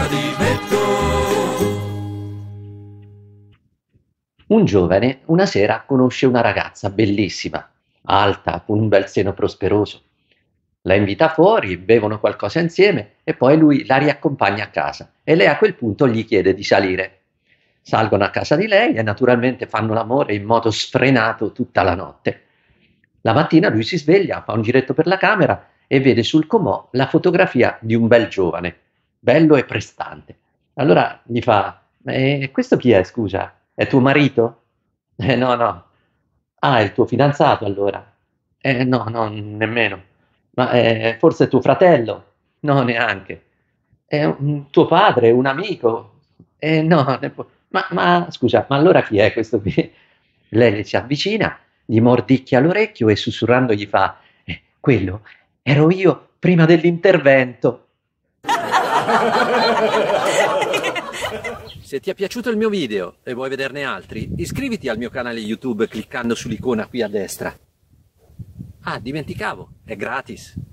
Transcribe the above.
donna di Betto. Un giovane una sera conosce una ragazza bellissima, alta, con un bel seno prosperoso. La invita fuori, bevono qualcosa insieme e poi lui la riaccompagna a casa e lei a quel punto gli chiede di salire. Salgono a casa di lei e naturalmente fanno l'amore in modo sfrenato tutta la notte. La mattina lui si sveglia, fa un giretto per la camera e vede sul comò la fotografia di un bel giovane bello e prestante. Allora gli fa, eh, questo chi è, scusa? È tuo marito? Eh, no, no. Ah, è il tuo fidanzato allora? Eh, no, no, nemmeno. Ma eh, forse è tuo fratello? No, neanche. È un, tuo padre, un amico? Eh, no, nepp- ma, ma scusa, ma allora chi è questo qui? Lei si avvicina, gli mordicchia l'orecchio e sussurrando gli fa, eh, quello ero io prima dell'intervento. Se ti è piaciuto il mio video e vuoi vederne altri, iscriviti al mio canale YouTube cliccando sull'icona qui a destra. Ah, dimenticavo, è gratis.